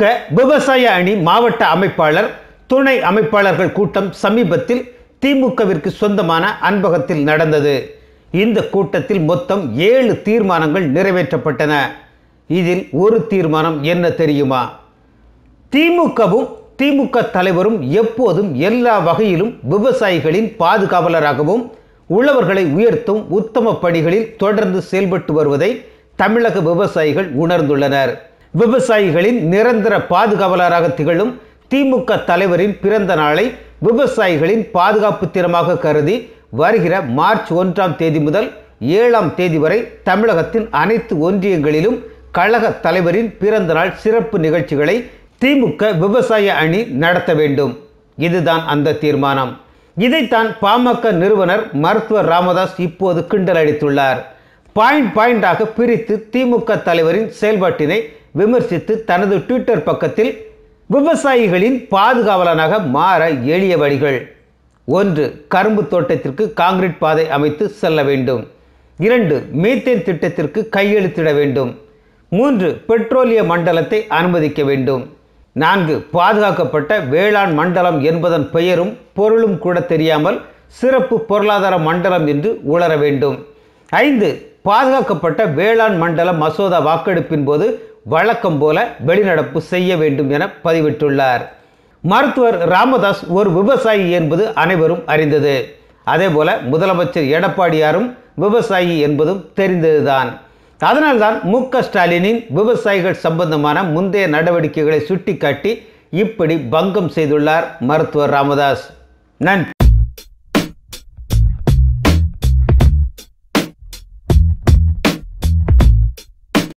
திமுக விவசாய அணி மாவட்ட அமைப்பாளர் துணை அமைப்பாளர்கள் கூட்டம் சமீபத்தில் திமுகவிற்கு சொந்தமான அன்பகத்தில் நடந்தது இந்த கூட்டத்தில் மொத்தம் ஏழு தீர்மானங்கள் நிறைவேற்றப்பட்டன இதில் ஒரு தீர்மானம் என்ன தெரியுமா திமுகவும் திமுக தலைவரும் எப்போதும் எல்லா வகையிலும் விவசாயிகளின் பாதுகாவலராகவும் உழவர்களை உயர்த்தும் உத்தம பணிகளில் தொடர்ந்து செயல்பட்டு வருவதை தமிழக விவசாயிகள் உணர்ந்துள்ளனர் விவசாயிகளின் நிரந்தர பாதுகாவலராக திகழும் திமுக தலைவரின் பிறந்த நாளை விவசாயிகளின் பாதுகாப்பு தினமாக கருதி வருகிற மார்ச் ஒன்றாம் தேதி முதல் ஏழாம் தேதி வரை தமிழகத்தின் அனைத்து ஒன்றியங்களிலும் கழக தலைவரின் பிறந்தநாள் சிறப்பு நிகழ்ச்சிகளை திமுக விவசாய அணி நடத்த வேண்டும் இதுதான் அந்த தீர்மானம் இதைத்தான் பாமக நிறுவனர் மருத்துவர் ராமதாஸ் இப்போது கிண்டல் அளித்துள்ளார் பாயிண்ட் பாயிண்டாக பிரித்து திமுக தலைவரின் செயல்பாட்டினை விமர்சித்து தனது ட்விட்டர் பக்கத்தில் விவசாயிகளின் பாதுகாவலனாக மாற எளிய வழிகள் ஒன்று கரும்பு தோட்டத்திற்கு காங்கிரீட் பாதை அமைத்து செல்ல வேண்டும் இரண்டு மீத்தேன் திட்டத்திற்கு கையெழுத்திட வேண்டும் மூன்று பெட்ரோலிய மண்டலத்தை அனுமதிக்க வேண்டும் நான்கு பாதுகாக்கப்பட்ட வேளாண் மண்டலம் என்பதன் பெயரும் பொருளும் கூட தெரியாமல் சிறப்பு பொருளாதார மண்டலம் என்று உளர வேண்டும் ஐந்து பாதுகாக்கப்பட்ட வேளாண் மண்டல மசோதா வாக்கெடுப்பின் போது வழக்கம் போல வெளிநடப்பு செய்ய வேண்டும் என பதிவிட்டுள்ளார் மருத்துவர் ராமதாஸ் ஒரு விவசாயி என்பது அனைவரும் அறிந்தது அதேபோல முதலமைச்சர் எடப்பாடியாரும் விவசாயி என்பதும் தெரிந்ததுதான் அதனால்தான் மு க ஸ்டாலினின் விவசாயிகள் சம்பந்தமான முந்தைய நடவடிக்கைகளை சுட்டிக்காட்டி இப்படி பங்கம் செய்துள்ளார் மருத்துவர் ராமதாஸ் நன்றி